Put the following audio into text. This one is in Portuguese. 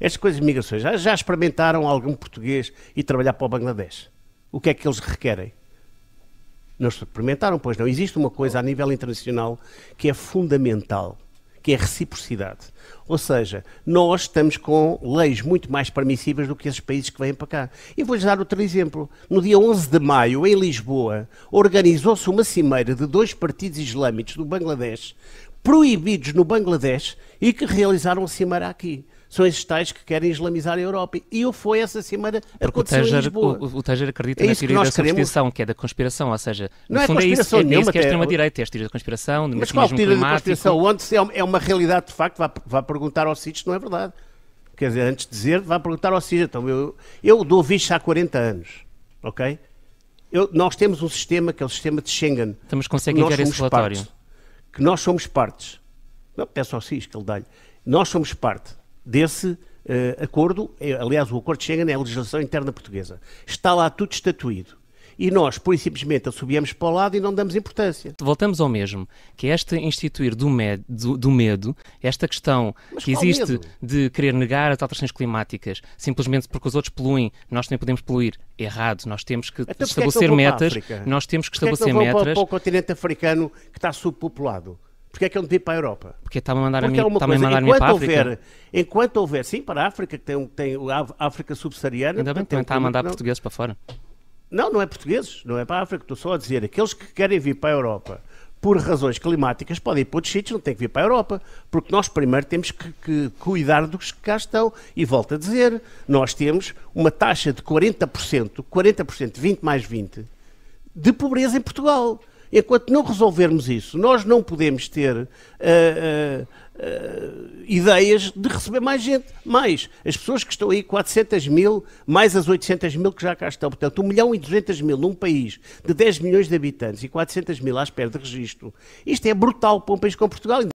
Estas coisas de migrações, já, já experimentaram algum português e trabalhar para o Bangladesh? O que é que eles requerem? Não experimentaram, pois não. Existe uma coisa a nível internacional que é fundamental, que é a reciprocidade. Ou seja, nós estamos com leis muito mais permissivas do que esses países que vêm para cá. E vou-lhes dar outro exemplo. No dia 11 de maio, em Lisboa, organizou-se uma cimeira de dois partidos islâmicos do Bangladesh proibidos no Bangladesh e que realizaram a cimeira aqui. São esses tais que querem islamizar a Europa. E foi essa cimeira que aconteceu em Lisboa. O, o acredita é na teoria da conspiração que é da conspiração, ou seja, não é, é conspiração é isso, é isso que é extrema-direita, é a teoria da conspiração, do Mas qual teoria da conspiração? Onde é, é uma realidade de facto, vá, vá perguntar ao CITES, não é verdade. Quer dizer, antes de dizer, vá perguntar ao CITES. Então, eu, eu dou visto há 40 anos, ok? Eu, nós temos um sistema, que é o sistema de Schengen. Estamos então, conseguindo ver esse relatório. Partes que nós somos partes. Não, peço ao CIS que ele dá-lhe. Nós somos parte desse uh, acordo, é, aliás, o acordo de Schengen é a legislação interna portuguesa. Está lá tudo estatuído e nós, por simplesmente, assobiamos para o lado e não damos importância. Voltamos ao mesmo, que é este instituir do, med, do, do medo, esta questão Mas que existe medo? de querer negar as alterações climáticas simplesmente porque os outros poluem, nós também podemos poluir. Errado, nós temos que estabelecer então é que metas, nós temos que porque estabelecer é que metas. Para, para o continente africano que está subpopulado. Porque é que eu não devia para a Europa? Porque está-me a mandar Porque é a mim, está mandar enquanto para a África. Houver, enquanto houver, sim, para a África, que tem, tem a África subsaariana. Ainda bem que também está a mandar não. portugueses para fora. Não, não é portugueses, não é para a África, estou só a dizer. Aqueles que querem vir para a Europa por razões climáticas podem ir para outros sítios, não têm que vir para a Europa, porque nós primeiro temos que, que, cuidar dos que cá estão. E volto a dizer, nós temos uma taxa de 40%, 40%, 20 mais 20, de pobreza em Portugal. Enquanto não resolvermos isso, nós não podemos ter uh, uh, uh, ideias de receber mais gente. Mais as pessoas que estão aí, 400 mil, mais as 800 mil que já cá estão. Portanto, 1 milhão e 200 mil num país de 10 milhões de habitantes e 400 mil à espera de registro. Isto é brutal para um país como Portugal.